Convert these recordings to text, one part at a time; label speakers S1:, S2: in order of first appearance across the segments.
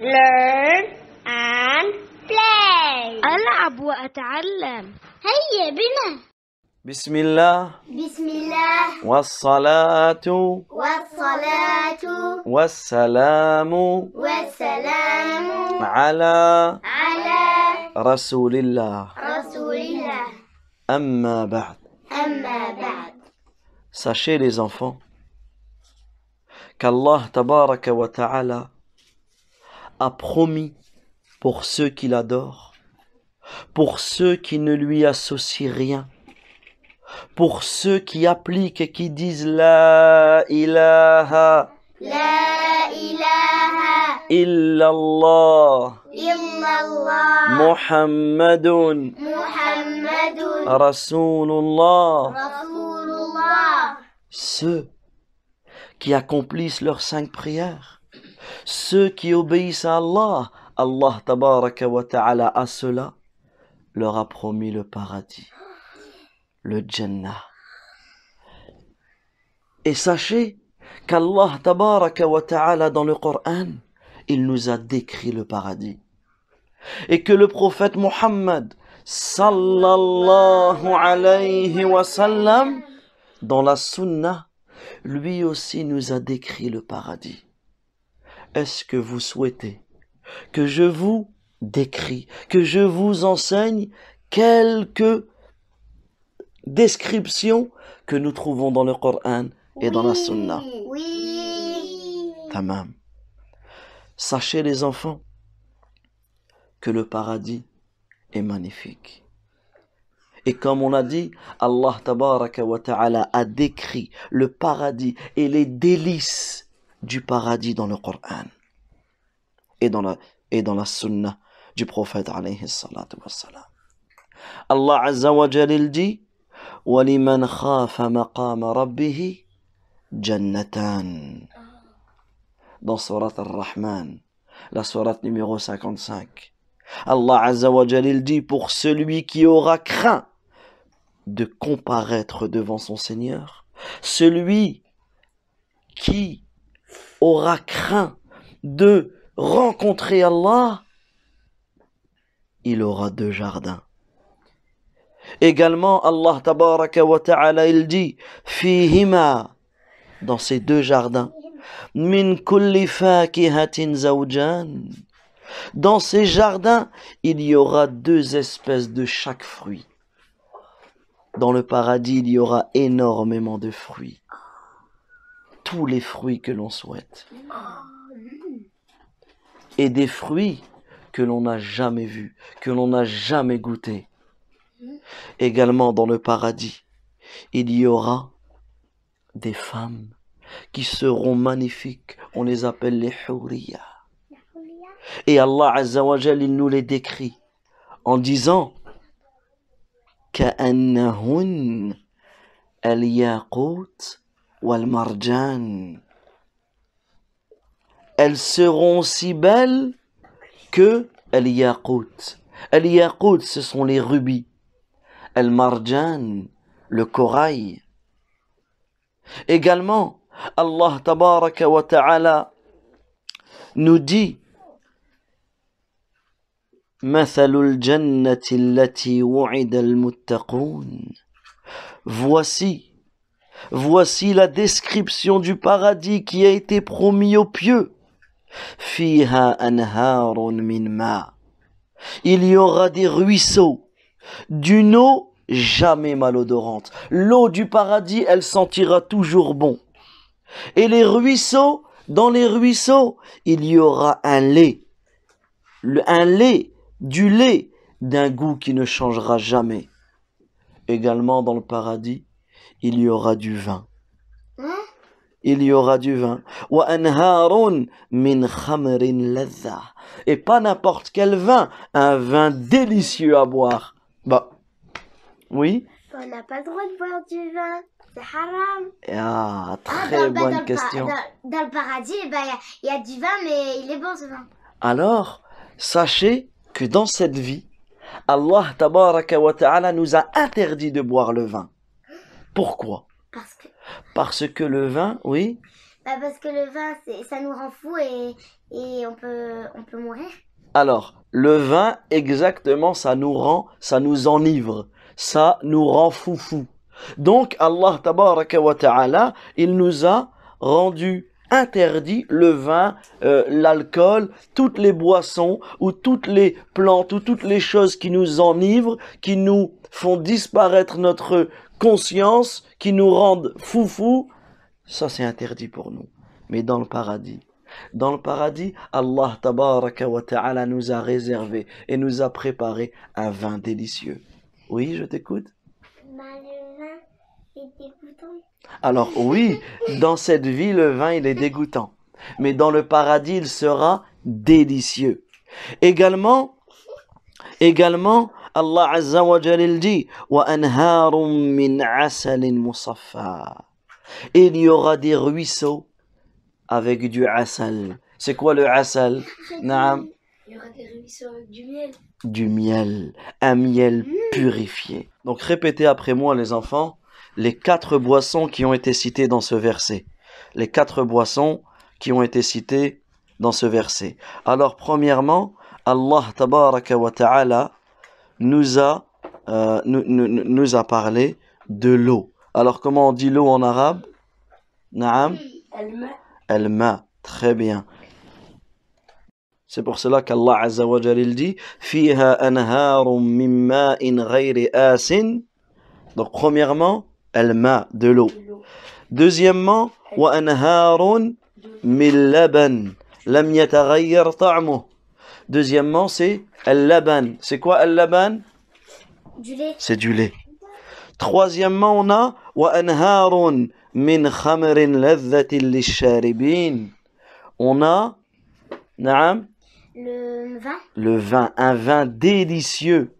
S1: learn and play ألعب وأتعلم هيا بنا بسم الله بسم الله والصلاة والصلاة والسلام والسلام على على رسول الله رسول الله أما بعد أما بعد Sachez les enfants qu'Allah tabaraka wa ta'ala a promis pour ceux qu'il l'adorent, pour ceux qui ne lui associent rien, pour ceux qui appliquent et qui disent La ilaha, la ilaha illallah, Muhammadun, Muhammadun Rasulullah, Rasulullah. Ceux qui accomplissent leurs cinq prières, ceux qui obéissent à Allah, Allah tabaraka wa ta'ala à cela leur a promis le paradis, le Jannah. Et sachez qu'Allah tabaraka wa ta'ala dans le Coran, il nous a décrit le paradis. Et que le prophète Muhammad sallallahu alayhi wa sallam dans la sunna, lui aussi nous a décrit le paradis est-ce que vous souhaitez que je vous décris, que je vous enseigne quelques descriptions que nous trouvons dans le Coran et dans la Sunna Oui. Tamam. Sachez les enfants que le paradis est magnifique. Et comme on a dit, Allah wa ta'ala a décrit le paradis et les délices du paradis dans le Coran et dans la, et dans la sunna du prophète alayhi salatu wassalam. Allah Azza wa Jalil dit وَلِمَنْ خَافَ مَقَامَ رَبِّهِ جَنَّتَانِ Dans Surat al rahman la Surat numéro 55, Allah Azza wa Jalil dit Pour celui qui aura craint de comparaître devant son Seigneur, celui qui aura craint de rencontrer Allah, il aura deux jardins. Également, Allah wa ta'ala, il dit, fihima, dans ces deux jardins, min kulli fakihatin zawjan. Dans ces jardins, il y aura deux espèces de chaque fruit. Dans le paradis, il y aura énormément de fruits tous les fruits que l'on souhaite. Et des fruits que l'on n'a jamais vus, que l'on n'a jamais goûtés. Également dans le paradis, il y aura des femmes qui seront magnifiques. On les appelle les Houriyah. Et Allah il nous les décrit en disant al Walmarjan. Elles seront si belles que al yaqut. Al Yakut ce sont les rubis. Al marjan, le corail. Également, Allah tabaraka wa nous dit Voici Voici la description du paradis qui a été promis aux pieux. Il y aura des ruisseaux, d'une eau jamais malodorante. L'eau du paradis, elle sentira toujours bon. Et les ruisseaux, dans les ruisseaux, il y aura un lait. un lait, du lait, d'un goût qui ne changera jamais. Également dans le paradis, il y aura du vin. Hein? Il y aura du vin. Et pas n'importe quel vin, un vin délicieux à boire. Bah, oui On n'a pas le droit de boire du vin. C'est haram. Ah, ah très bonne question. Dans, le paradis, eh ben, il y, a du vin, mais il est bon ce vin. Alors, sachez que dans cette vie, Allah wa nous a interdit de boire le vin. Pourquoi Parce que. le vin, oui. Bah, parce que le vin, ça nous rend fou et, on, peut, mourir. Alors, le vin, exactement, ça nous rend, ça nous enivre, ça nous rend fou. Donc, Allah wa ta'ala, il nous a rendu interdit le vin, euh, l'alcool, toutes les boissons ou toutes les plantes ou toutes les choses qui nous enivrent, qui nous font disparaître notre conscience qui nous rendent fou, ça c'est interdit pour nous. Mais dans le paradis, dans le paradis, Allah tabaraka wa ta'ala nous a réservé et nous a préparé un vin délicieux. Oui, je t'écoute Alors oui, dans cette vie, le vin, il est dégoûtant. Mais dans le paradis, il sera délicieux. Également, également, Allah Azza wa Il y aura des ruisseaux avec du asal. C'est quoi le asal Il y aura des ruisseaux avec du miel. Du miel, un miel mmh. purifié. Donc répétez après moi les enfants les quatre boissons qui ont été citées dans ce verset. Les quatre boissons qui ont été citées dans ce verset. Alors premièrement, Allah tabaraka wa ta'ala nous a, euh, nous, nous, nous, a parlé de l'eau. Alors comment on dit l'eau en arabe Naam Al-ma. Très bien. C'est pour cela qu'Allah Azza wa Jalil dit Fiha anharum mimma in ghayri asin. Donc premièrement, al-ma, de l'eau. Deuxièmement, wa anharun min laban lam yataghayyar ta'muh. Deuxièmement, c'est al-laban. C'est quoi al-laban Du lait. C'est du lait. Troisièmement, on a wa anharun min khamrin ladhatil ». On a naam le vin. Le vin, un vin délicieux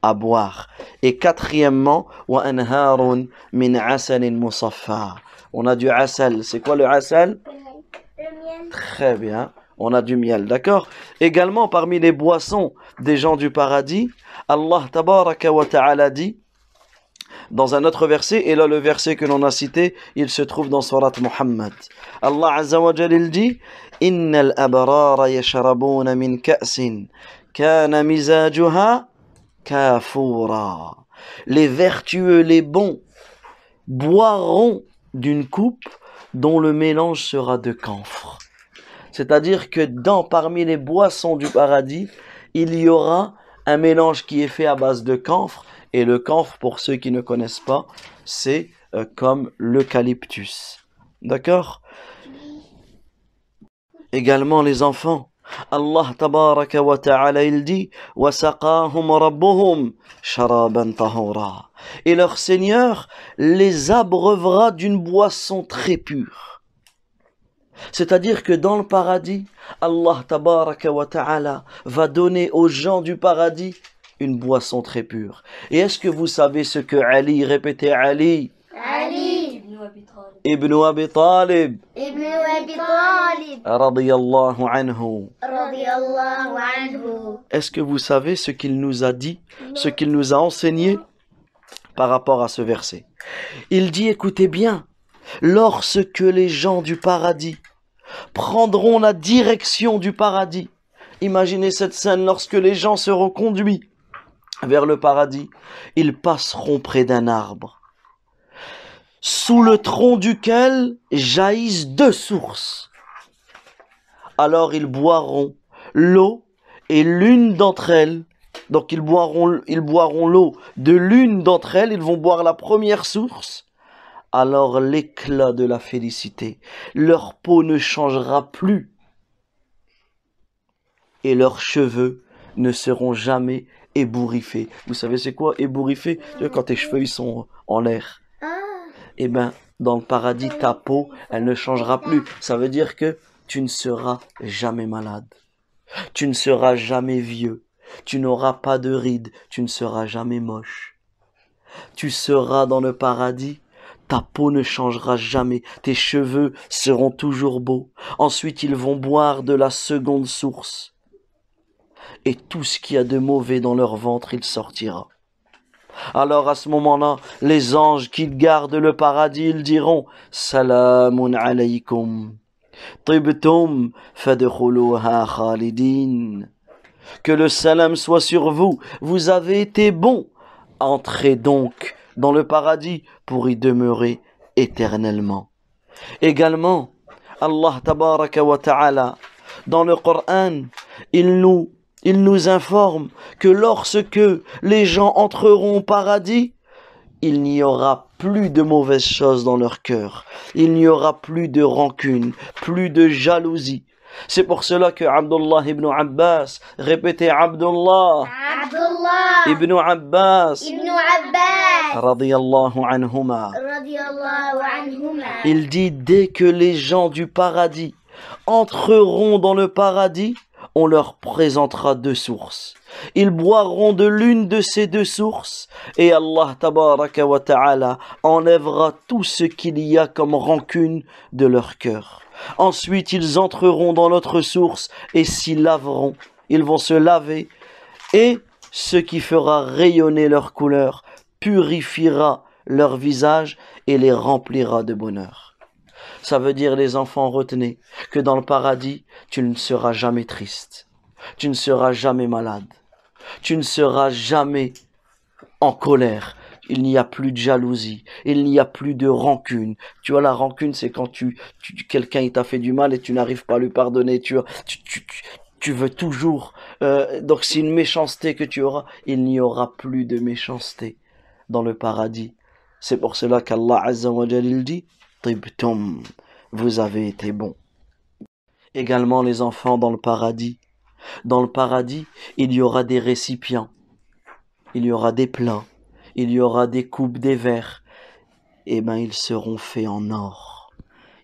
S1: à boire. Et quatrièmement, wa anharun min asalin musaffa. On a du asal. C'est quoi le asal? Le miel. Très bien on a du miel, d'accord Également parmi les boissons des gens du paradis, Allah tabaraka wa ta'ala dit dans un autre verset, et là le verset que l'on a cité, il se trouve dans Surat Muhammad. Allah Azza wa Jalil dit Innal abarara yasharabuna min ka'sin kana kafura. Les vertueux, les bons, boiront d'une coupe dont le mélange sera de camphre. C'est-à-dire que dans, parmi les boissons du paradis, il y aura un mélange qui est fait à base de camphre. Et le camphre, pour ceux qui ne connaissent pas, c'est euh, comme l'eucalyptus. D'accord Également les enfants. Allah tabaraka wa ta'ala il dit Et leur Seigneur les abreuvera d'une boisson très pure. C'est-à-dire que dans le paradis, Allah tabaraka wa ta'ala va donner aux gens du paradis une boisson très pure. Et est-ce que vous savez ce que Ali, répétait Ali Ali Ibn Abi Talib Ibn Abi Talib Radiyallahu anhu Radiyallahu anhu Est-ce que vous savez ce qu'il nous a dit, ce qu'il nous a enseigné par rapport à ce verset Il dit écoutez bien, lorsque les gens du paradis prendront la direction du paradis. Imaginez cette scène lorsque les gens seront conduits vers le paradis, ils passeront près d'un arbre, sous le tronc duquel jaillissent deux sources. Alors ils boiront l'eau et l'une d'entre elles, donc ils boiront, ils boiront l'eau de l'une d'entre elles, ils vont boire la première source, alors l'éclat de la félicité. Leur peau ne changera plus et leurs cheveux ne seront jamais ébouriffés. Vous savez c'est quoi ébouriffé Quand tes cheveux ils sont en l'air. Ah. Eh bien dans le paradis ta peau elle ne changera plus. Ça veut dire que tu ne seras jamais malade. Tu ne seras jamais vieux. Tu n'auras pas de rides. Tu ne seras jamais moche. Tu seras dans le paradis ta peau ne changera jamais, tes cheveux seront toujours beaux. Ensuite ils vont boire de la seconde source. Et tout ce qui a de mauvais dans leur ventre, il sortira. Alors à ce moment-là, les anges qui gardent le paradis, ils diront Salamun alaykum. Tibtum fadkhuluha khalidin. Que le salam soit sur vous, vous avez été bons. Entrez donc dans le paradis pour y demeurer éternellement. Également, Allah tabaraka dans le Coran, il nous, il nous informe que lorsque les gens entreront au paradis, il n'y aura plus de mauvaises choses dans leur cœur. Il n'y aura plus de rancune, plus de jalousie. C'est pour cela que Abdullah ibn Abbas, répétez Abdullah, Abdullah ibn Abbas, ibn Abbas il dit dès que les gens du paradis entreront dans le paradis, on leur présentera deux sources. Ils boiront de l'une de ces deux sources et Allah tabaraka ta'ala enlèvera tout ce qu'il y a comme rancune de leur cœur. Ensuite, ils entreront dans l'autre source et s'y laveront. Ils vont se laver et ce qui fera rayonner leur couleur purifiera leur visage et les remplira de bonheur. Ça veut dire, les enfants, retenez que dans le paradis, tu ne seras jamais triste, tu ne seras jamais malade, tu ne seras jamais en colère, il n'y a plus de jalousie, il n'y a plus de rancune. Tu vois, la rancune, c'est quand tu, quelqu'un t'a fait du mal et tu n'arrives pas à lui pardonner. Tu, tu, tu, veux toujours. Euh, donc, c'est une méchanceté que tu auras. Il n'y aura plus de méchanceté dans le paradis. C'est pour cela qu'Allah Azza wa dit Tibtum, vous avez été bons». Également les enfants dans le paradis. Dans le paradis, il y aura des récipients, il y aura des plats, il y aura des coupes, des verres. et eh bien, ils seront faits en or.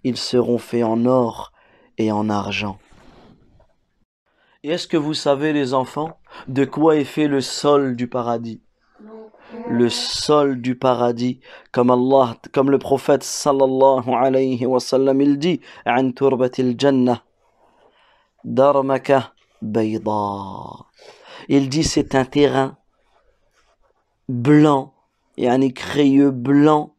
S1: Ils seront faits en or et en argent. Et est-ce que vous savez, les enfants, de quoi est fait le sol du paradis le sol du paradis. Comme Allah, comme le prophète sallallahu alayhi wa sallam, il dit Il dit c'est un terrain blanc, et un écrayeux blanc,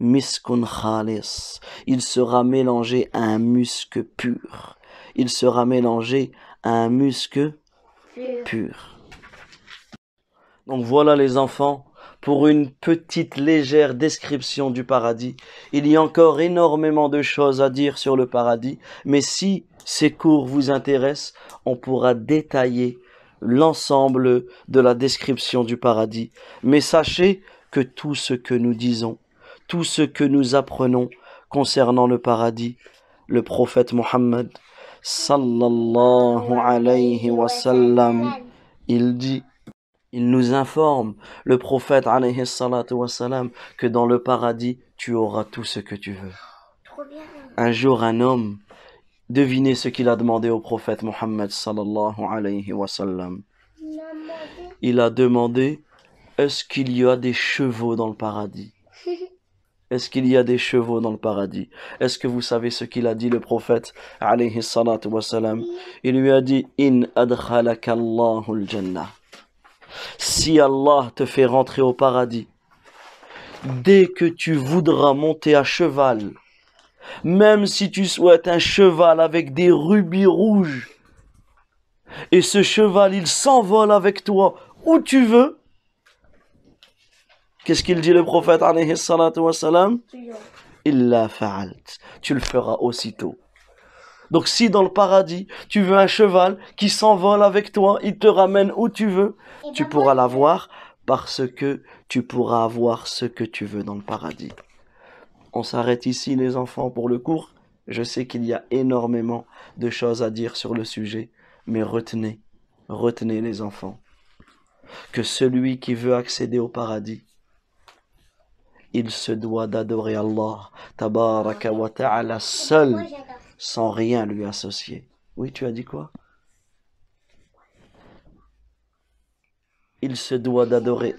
S1: miskun khalis. Il sera mélangé à un musc pur. Il sera mélangé à un musc pur. Donc voilà les enfants, pour une petite légère description du paradis. Il y a encore énormément de choses à dire sur le paradis, mais si ces cours vous intéressent, on pourra détailler l'ensemble de la description du paradis. Mais sachez que tout ce que nous disons, tout ce que nous apprenons concernant le paradis, le prophète Mohammed, sallallahu alayhi wa sallam, il dit il nous informe, le prophète alayhi salatu que dans le paradis, tu auras tout ce que tu veux. Un jour, un homme, devinez ce qu'il a demandé au prophète Mohammed sallallahu alayhi wa sallam. Il a demandé, est-ce qu'il y a des chevaux dans le paradis Est-ce qu'il y a des chevaux dans le paradis Est-ce que vous savez ce qu'il a dit le prophète alayhi salatu Il lui a dit, in Adhalakallahu al jannah. Si Allah te fait rentrer au paradis, dès que tu voudras monter à cheval, même si tu souhaites un cheval avec des rubis rouges, et ce cheval, il s'envole avec toi où tu veux, qu'est-ce qu'il dit le prophète, Il la Tu le feras aussitôt. Donc si dans le paradis, tu veux un cheval qui s'envole avec toi, il te ramène où tu veux, eh tu ben, pourras l'avoir parce que tu pourras avoir ce que tu veux dans le paradis. On s'arrête ici les enfants pour le cours. Je sais qu'il y a énormément de choses à dire sur le sujet, mais retenez, retenez les enfants, que celui qui veut accéder au paradis, il se doit d'adorer Allah, tabaraka wa ta'ala seul sans rien lui associer. Oui, tu as dit quoi Il se doit d'adorer.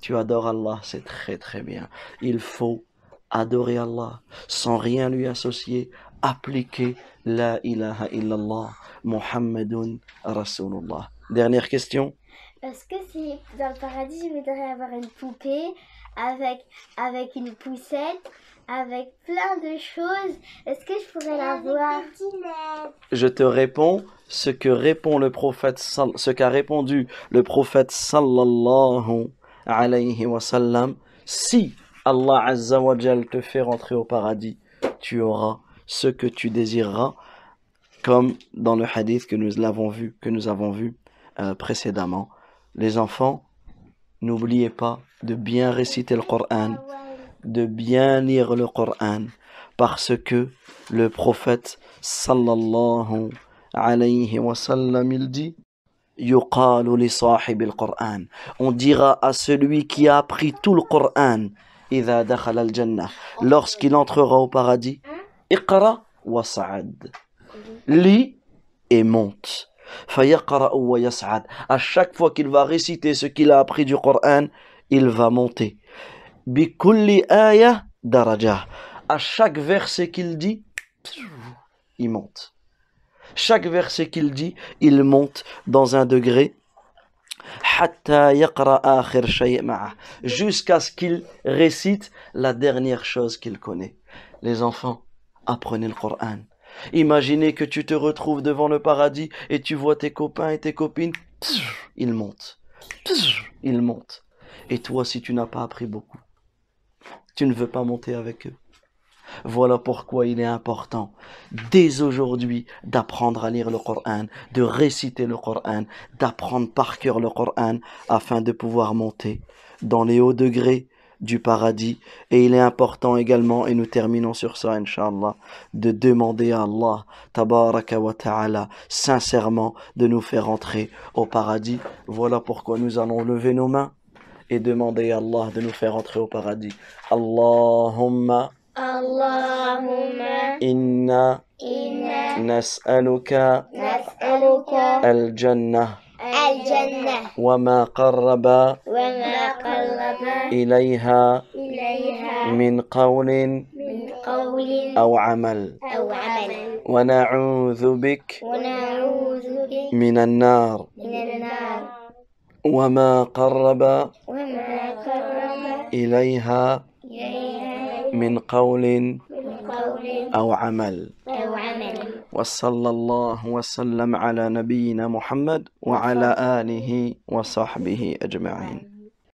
S1: Tu adores Allah, c'est très très bien. Il faut adorer Allah sans rien lui associer, appliquer la ilaha illallah, Muhammadun Rasulullah. Dernière question. est que si dans le paradis je voudrais avoir une poupée avec, avec une poussette, avec plein de choses. Est-ce que je pourrais la voir Je te réponds ce que répond le prophète, ce qu'a répondu le prophète sallallahu alayhi wa sallam. Si Allah Azza te fait rentrer au paradis, tu auras ce que tu désireras, comme dans le hadith que nous l'avons vu, que nous avons vu euh, précédemment. Les enfants, N'oubliez pas de bien réciter le Coran, de bien lire le Coran, parce que le prophète sallallahu alayhi wa sallam il dit on dira à celui qui a appris tout le Coran lorsqu'il entrera au paradis Iqra Lis et monte à chaque fois qu'il va réciter ce qu'il a appris du Coran, il va monter. À chaque verset qu'il dit, il monte. Chaque verset qu'il dit, il monte dans un degré jusqu'à ce qu'il récite la dernière chose qu'il connaît. Les enfants, apprenez le Coran. Imaginez que tu te retrouves devant le paradis et tu vois tes copains et tes copines, ils montent, ils montent. Et toi, si tu n'as pas appris beaucoup, tu ne veux pas monter avec eux. Voilà pourquoi il est important, dès aujourd'hui, d'apprendre à lire le Coran, de réciter le Coran, d'apprendre par cœur le Coran, afin de pouvoir monter dans les hauts degrés du paradis. Et il est important également, et nous terminons sur ça, Inch'Allah, de demander à Allah, tabaraka wa ta'ala, sincèrement, de nous faire entrer au paradis. Voilà pourquoi nous allons lever nos mains et demander à Allah de nous faire entrer au paradis. Allahumma. Allahumma. Inna. Inna. Nas'aluka. Nas'aluka. Al-Jannah. الجنة وما قرب وما قرب إليها إليها من قول من قول أو عمل أو عمل ونعوذ بك ونعوذ بك من النار من النار وما قرب وما قرب إليها إليها من قول أو عمل أو عمل وصلى الله وسلم على نبينا محمد وعلى آله وصحبه أجمعين